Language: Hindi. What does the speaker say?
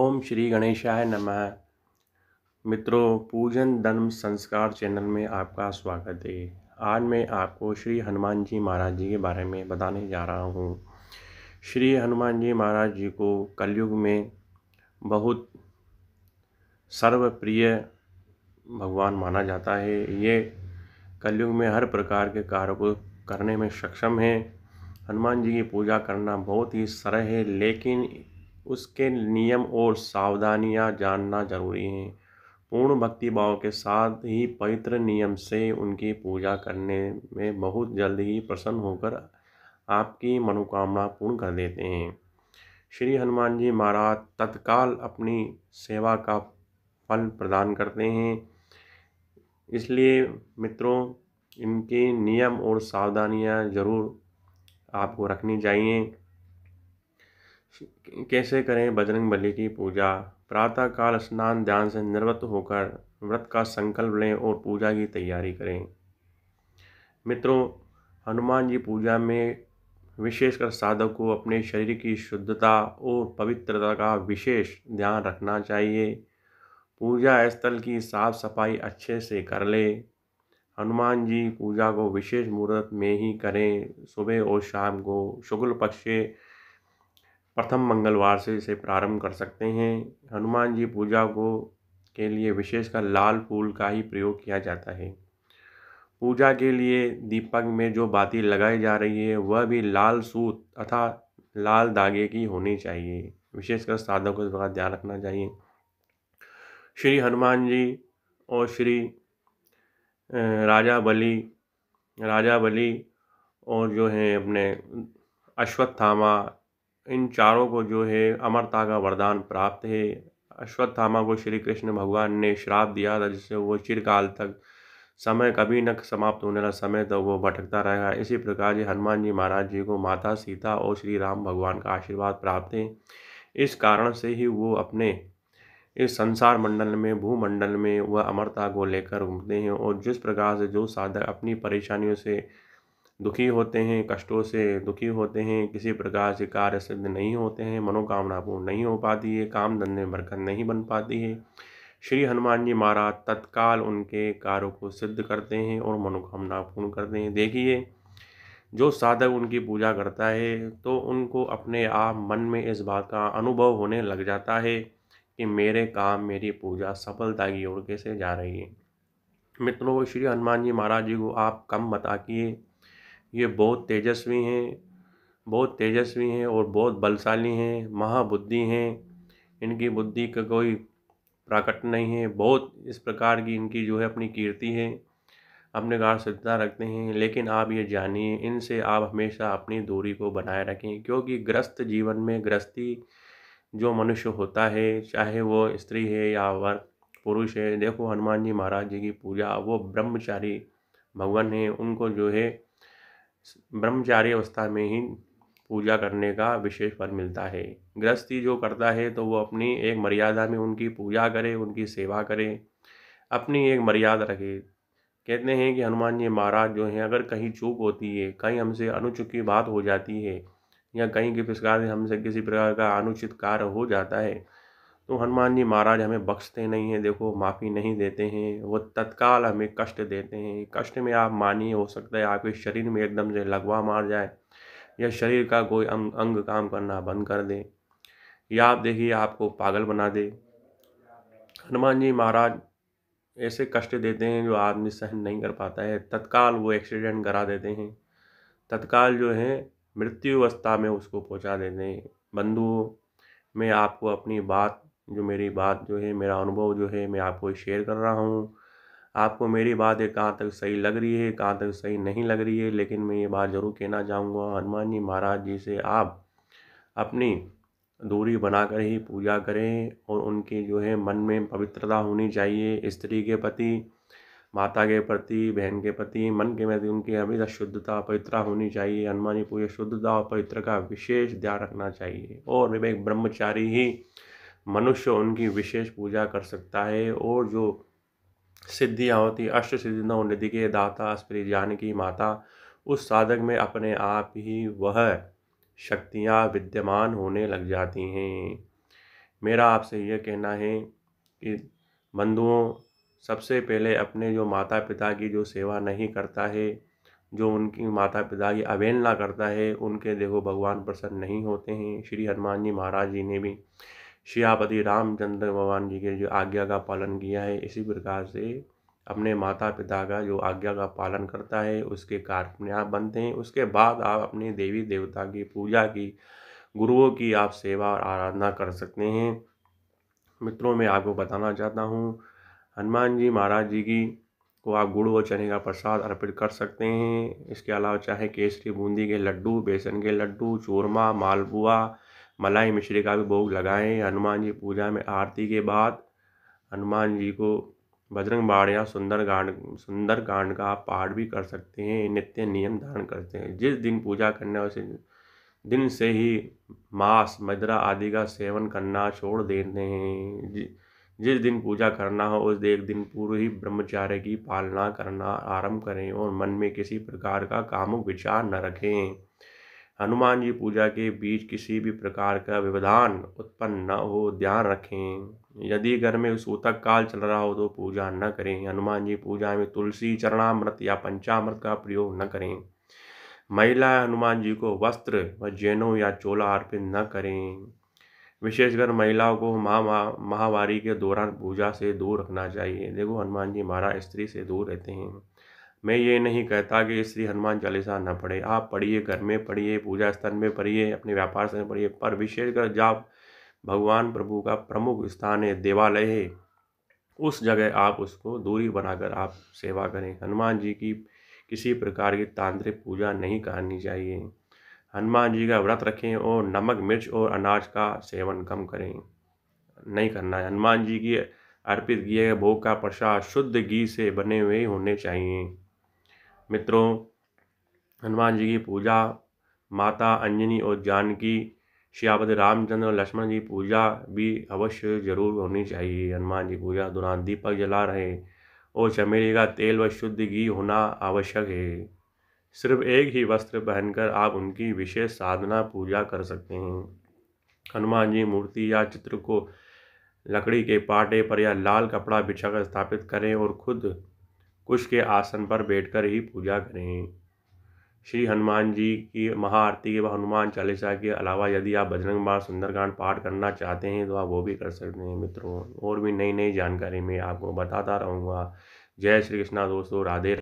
ओम श्री गणेशाय नमः मित्रों पूजन धर्म संस्कार चैनल में आपका स्वागत है आज मैं आपको श्री हनुमान जी महाराज जी के बारे में बताने जा रहा हूँ श्री हनुमान जी महाराज जी को कलयुग में बहुत सर्वप्रिय भगवान माना जाता है ये कलयुग में हर प्रकार के कार्य को करने में सक्षम है हनुमान जी की पूजा करना बहुत ही सरल है लेकिन उसके नियम और सावधानियाँ जानना ज़रूरी हैं पूर्ण भक्ति भाव के साथ ही पवित्र नियम से उनकी पूजा करने में बहुत जल्द ही प्रसन्न होकर आपकी मनोकामना पूर्ण कर देते हैं श्री हनुमान जी महाराज तत्काल अपनी सेवा का फल प्रदान करते हैं इसलिए मित्रों इनके नियम और सावधानियां ज़रूर आपको रखनी चाहिए कैसे करें बजरंग बली की पूजा प्रातः काल स्नान ध्यान से निर्वत होकर व्रत का संकल्प लें और पूजा की तैयारी करें मित्रों हनुमान जी पूजा में विशेषकर साधक को अपने शरीर की शुद्धता और पवित्रता का विशेष ध्यान रखना चाहिए पूजा स्थल की साफ सफाई अच्छे से कर ले हनुमान जी पूजा को विशेष मुहूर्त में ही करें सुबह और शाम को शुक्ल पक्ष प्रथम मंगलवार से इसे प्रारंभ कर सकते हैं हनुमान जी पूजा को के लिए विशेषकर लाल फूल का ही प्रयोग किया जाता है पूजा के लिए दीपक में जो बाती लगाई जा रही है वह भी लाल सूत अथा लाल धागे की होनी चाहिए विशेषकर साधक को इस बात ध्यान रखना चाहिए श्री हनुमान जी और श्री राजा बली राजा बली और जो है अपने अश्वत्थामा इन चारों को जो है अमरता का वरदान प्राप्त है अश्वत्थामा को श्री कृष्ण भगवान ने श्राप दिया था जिससे वो चिरकाल तक समय कभी न समाप्त होने वाला समय तो वो भटकता रहेगा इसी प्रकार जी हनुमान जी महाराज जी को माता सीता और श्री राम भगवान का आशीर्वाद प्राप्त है इस कारण से ही वो अपने इस संसार मंडल में भूमंडल में वह अमरता को लेकर घूमते हैं और जिस प्रकार से जो साधक अपनी परेशानियों से दुखी होते हैं कष्टों से दुखी होते हैं किसी प्रकार से कार्य सिद्ध नहीं होते हैं मनोकामना पूर्ण नहीं हो पाती है काम धंधे में बरकत नहीं बन पाती है श्री हनुमान जी महाराज तत्काल उनके कार्यों को सिद्ध करते हैं और मनोकामना पूर्ण करते हैं देखिए जो साधक उनकी पूजा करता है तो उनको अपने आप मन में इस बात का अनुभव होने लग जाता है कि मेरे काम मेरी पूजा सफलता की ओर कैसे जा रही है मित्रों श्री हनुमान जी महाराज जी को आप कम बता किए ये बहुत तेजस्वी हैं बहुत तेजस्वी हैं और बहुत बलशाली हैं महाबुद्धि हैं इनकी बुद्धि का कोई प्राकट नहीं है बहुत इस प्रकार की इनकी जो है अपनी कीर्ति है अपने गार श्रद्धा रखते हैं लेकिन आप ये जानिए इनसे आप हमेशा अपनी दूरी को बनाए रखें क्योंकि ग्रस्त जीवन में ग्रस्ती जो मनुष्य होता है चाहे वो स्त्री है या वर पुरुष है देखो हनुमान जी महाराज जी की पूजा वो ब्रह्मचारी भगवान हैं उनको जो है ब्रह्मचार्य अवस्था में ही पूजा करने का विशेष फल मिलता है गृहस्थी जो करता है तो वो अपनी एक मर्यादा में उनकी पूजा करे उनकी सेवा करे अपनी एक मर्यादा रखे कहते हैं कि हनुमान जी महाराज जो हैं अगर कहीं चूक होती है कहीं हमसे अनुचुक की बात हो जाती है या कहीं के प्रकार हमसे किसी प्रकार का अनुचित कार्य हो जाता है तो हनुमान जी महाराज हमें बख्शते नहीं हैं देखो माफ़ी नहीं देते हैं वो तत्काल हमें कष्ट देते हैं कष्ट में आप मानिए हो सकता है आपके शरीर में एकदम से लगवा मार जाए या शरीर का कोई अंग अंग काम करना बंद कर दे या आप देखिए आपको पागल बना दे हनुमान जी महाराज ऐसे कष्ट देते हैं जो आदमी सहन नहीं कर पाता है तत्काल वो एक्सीडेंट करा देते हैं तत्काल जो है मृत्यु अवस्था में उसको पहुंचा देते हैं बंधुओं मैं आपको अपनी बात जो मेरी बात जो है मेरा अनुभव जो है मैं आपको शेयर कर रहा हूँ आपको मेरी बात है कहाँ तक सही लग रही है कहाँ तक सही नहीं लग रही है लेकिन मैं ये बात ज़रूर कहना चाहूँगा हनुमान जी महाराज जी से आप अपनी दूरी बनाकर ही पूजा करें और उनके जो है मन में पवित्रता होनी चाहिए स्त्री के प्रति माता के प्रति बहन के प्रति मन के प्रति उनकी हमेशा शुद्धता पवित्रता होनी चाहिए हनुमान जी पूजा शुद्धता और पवित्र का विशेष ध्यान रखना चाहिए और विवेक ब्रह्मचारी ही मनुष्य उनकी विशेष पूजा कर सकता है और जो सिद्धियाँ होती अष्ट सिद्धिनौ निधि के दाता स्त्री जानकी माता उस साधक में अपने आप ही वह शक्तियाँ विद्यमान होने लग जाती हैं मेरा आपसे यह कहना है कि बंधुओं सबसे पहले अपने जो माता पिता की जो सेवा नहीं करता है जो उनकी माता पिता की अवहेलना करता है उनके देखो भगवान प्रसन्न नहीं होते हैं श्री हनुमान जी महाराज जी ने भी श्रियापति रामचंद्र भगवान जी के जो आज्ञा का पालन किया है इसी प्रकार से अपने माता पिता का जो आज्ञा का पालन करता है उसके कार्य आप बनते हैं उसके बाद आप अपने देवी देवता की पूजा की गुरुओं की आप सेवा और आराधना कर सकते हैं मित्रों में आपको बताना चाहता हूँ हनुमान जी महाराज जी की को आप गुड़ व चने का प्रसाद अर्पित कर सकते हैं इसके अलावा चाहे केसरी बूंदी के लड्डू बेसन के लड्डू चूरमा मालपुआ मलाई मिश्री का भी भोग लगाएं हनुमान जी पूजा में आरती के बाद हनुमान जी को बजरंग बाड़ या सुंदर गांड सुंदर कांड का पाठ भी कर सकते हैं नित्य नियम धारण करते हैं जिस दिन पूजा करना है उस दिन से ही मांस मदरा आदि का सेवन करना छोड़ देते हैं जिस दिन पूजा करना हो उस एक दिन पूर्व ही ब्रह्मचार्य की पालना करना आरंभ करें और मन में किसी प्रकार का कामुक विचार न रखें हनुमान जी पूजा के बीच किसी भी प्रकार का व्यवधान उत्पन्न न हो ध्यान रखें यदि घर में सूतक काल चल रहा हो तो पूजा न करें हनुमान जी पूजा में तुलसी चरणामृत या पंचामृत का प्रयोग न करें महिला हनुमान जी को वस्त्र व जैनों या चोला अर्पित न करें विशेषकर महिलाओं को महा महावारी के दौरान पूजा से दूर रखना चाहिए देखो हनुमान जी महाराज स्त्री से दूर रहते हैं मैं ये नहीं कहता कि श्री हनुमान चालीसा न पढ़े आप पढ़िए घर में पढ़िए पूजा स्थान में पढ़िए अपने व्यापार स्थान पढ़िए पर विशेषकर जब भगवान प्रभु का प्रमुख स्थान है देवालय है उस जगह आप उसको दूरी बनाकर आप सेवा करें हनुमान जी की किसी प्रकार की तांत्रिक पूजा नहीं करनी चाहिए हनुमान जी का व्रत रखें और नमक मिर्च और अनाज का सेवन कम करें नहीं करना है हनुमान जी की अर्पित किए गए भोग का प्रसाद शुद्ध घी से बने हुए होने चाहिए मित्रों हनुमान जी की पूजा माता अंजनी और जानकी श्यापद रामचंद्र और लक्ष्मण जी पूजा भी अवश्य जरूर होनी चाहिए हनुमान जी पूजा दौरान दीपक जला रहे और चमेली का तेल व शुद्ध घी होना आवश्यक है सिर्फ एक ही वस्त्र पहनकर आप उनकी विशेष साधना पूजा कर सकते हैं हनुमान जी मूर्ति या चित्र को लकड़ी के पाटे पर या लाल कपड़ा बिछाकर स्थापित करें और खुद कुश के आसन पर बैठकर ही पूजा करें श्री हनुमान जी की महाआरती व हनुमान चालीसा के अलावा यदि आप बजरंग बाण सुंदरकांड पाठ करना चाहते हैं तो आप वो भी कर सकते हैं मित्रों और भी नई नई जानकारी मैं आपको बताता रहूँगा जय श्री कृष्णा दोस्तों राधे